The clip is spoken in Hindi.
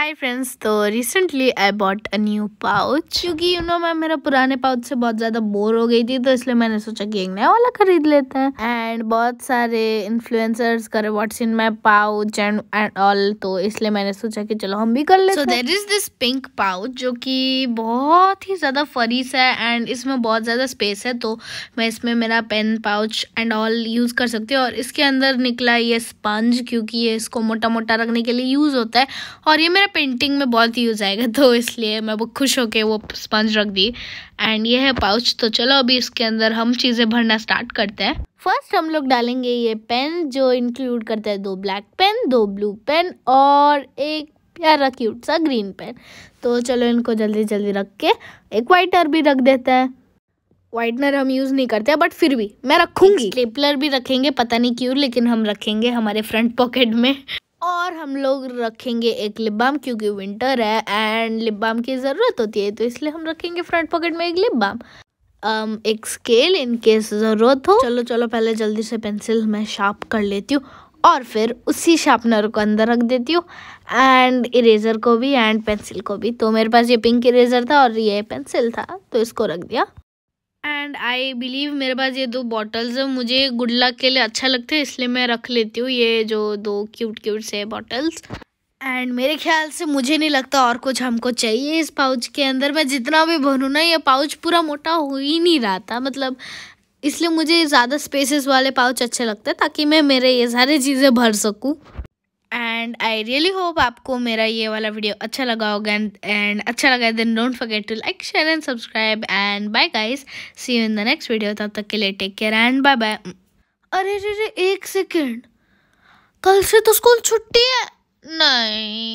हाय फ्रेंड्स तो recently I bought a new pouch क्योंकि यू नो मैं मेरा पुराने पाउच से बहुत ज़्यादा बोर हो गई थी तो इसलिए मैंने सोचा कि एक नया वाला खरीद लेते हैं एंड बहुत सारे इन्फ्लुएंसर्स करे what's in my pouch and and all तो इसलिए मैंने सोचा कि चलो हम भी कर लेते so there is this pink pouch जो कि बहुत ही ज़्यादा फरीस है एंड इसमें बहुत ज़्यादा स्पेस है तो मैं इसमें मेरा pen pouch and all use कर सकती हूँ और इसके अंदर निकला ये स्पंज क्योंकि ये इसको मोटा मोटा रखने के लिए यूज़ होता है और ये मेरा पेंटिंग में बहुत यूज़ आएगा तो इसलिए मैं वो खुश होकर वो स्पंज रख दी एंड ये है पाउच तो चलो अभी इसके अंदर हम चीज़ें भरना स्टार्ट करते हैं फर्स्ट हम लोग डालेंगे ये पेन जो इंक्लूड करता है दो ब्लैक पेन दो ब्लू पेन और एक प्यारा क्यूट सा ग्रीन पेन तो चलो इनको जल्दी जल्दी रख के एक वाइटर भी रख देते हैं वाइटनर हम यूज़ नहीं करते बट फिर भी मैं रखूँगी स्टेपलर भी रखेंगे पता नहीं क्यों लेकिन हम रखेंगे हमारे फ्रंट पॉकेट में और हम लोग रखेंगे एक लिप बाम क्योंकि विंटर है एंड लिप बाम की ज़रूरत होती है तो इसलिए हम रखेंगे फ्रंट पॉकेट में एक लिप बाम um, एक स्केल इन केस ज़रूरत हो चलो चलो पहले जल्दी से पेंसिल मैं शार्प कर लेती हूँ और फिर उसी शार्पनर को अंदर रख देती हूँ एंड इरेज़र को भी एंड पेंसिल को भी तो मेरे पास ये पिंक इरेज़र था और ये पेंसिल था तो इसको रख दिया एंड आई बिलीव मेरे पास ये दो बॉटल्स मुझे गुड लक के लिए अच्छा लगता है इसलिए मैं रख लेती हूँ ये जो दो क्यूट क्यूट से बॉटल्स एंड मेरे ख्याल से मुझे नहीं लगता और कुछ हमको चाहिए इस पाउच के अंदर मैं जितना भी भरूँ ना ये पाउच पूरा मोटा हो ही नहीं रहा था मतलब इसलिए मुझे ज़्यादा स्पेसेस वाले पाउच अच्छे लगते हैं ताकि मैं मेरे ये सारी चीज़ें भर सकूँ एंड आई रियली होप आपको मेरा ये वाला वीडियो अच्छा लगा होगा एंड एंड अच्छा लगा then don't forget to like share and subscribe and bye guys see you in the next video तब तक के लिए take care and bye bye अरे रे रे एक सेकेंड कल से तो स्कूल छुट्टी है नहीं